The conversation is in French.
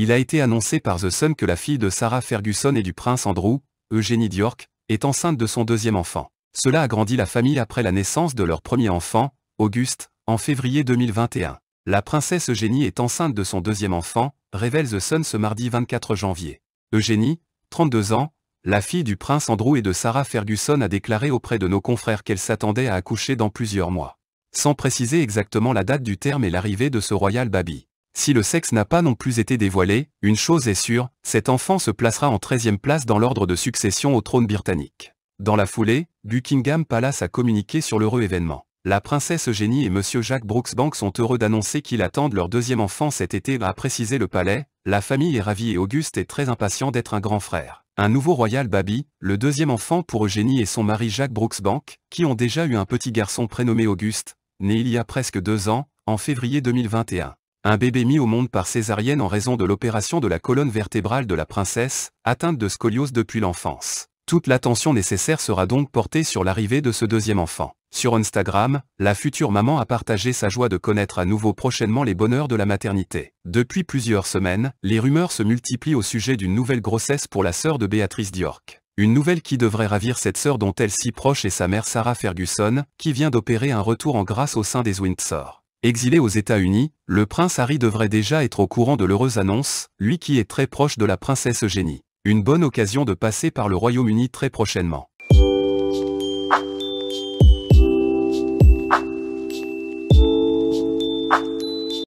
il a été annoncé par The Sun que la fille de Sarah Ferguson et du prince Andrew, Eugénie d'York, est enceinte de son deuxième enfant. Cela a grandi la famille après la naissance de leur premier enfant, Auguste, en février 2021. La princesse Eugénie est enceinte de son deuxième enfant, révèle The Sun ce mardi 24 janvier. Eugénie, 32 ans, la fille du prince Andrew et de Sarah Ferguson a déclaré auprès de nos confrères qu'elle s'attendait à accoucher dans plusieurs mois. Sans préciser exactement la date du terme et l'arrivée de ce royal baby. Si le sexe n'a pas non plus été dévoilé, une chose est sûre, cet enfant se placera en 13e place dans l'ordre de succession au trône britannique. Dans la foulée, Buckingham Palace a communiqué sur l'heureux événement. La princesse Eugénie et Monsieur Jacques Brooksbank sont heureux d'annoncer qu'ils attendent leur deuxième enfant cet été, a précisé le palais. La famille est ravie et Auguste est très impatient d'être un grand frère. Un nouveau Royal Baby, le deuxième enfant pour Eugénie et son mari Jacques Brooksbank, qui ont déjà eu un petit garçon prénommé Auguste, né il y a presque deux ans, en février 2021. Un bébé mis au monde par césarienne en raison de l'opération de la colonne vertébrale de la princesse, atteinte de scoliose depuis l'enfance. Toute l'attention nécessaire sera donc portée sur l'arrivée de ce deuxième enfant. Sur Instagram, la future maman a partagé sa joie de connaître à nouveau prochainement les bonheurs de la maternité. Depuis plusieurs semaines, les rumeurs se multiplient au sujet d'une nouvelle grossesse pour la sœur de Béatrice Diorc. Une nouvelle qui devrait ravir cette sœur dont elle si proche et sa mère Sarah Ferguson, qui vient d'opérer un retour en grâce au sein des Windsor. Exilé aux États-Unis, le prince Harry devrait déjà être au courant de l'heureuse annonce, lui qui est très proche de la princesse Eugénie. Une bonne occasion de passer par le Royaume-Uni très prochainement.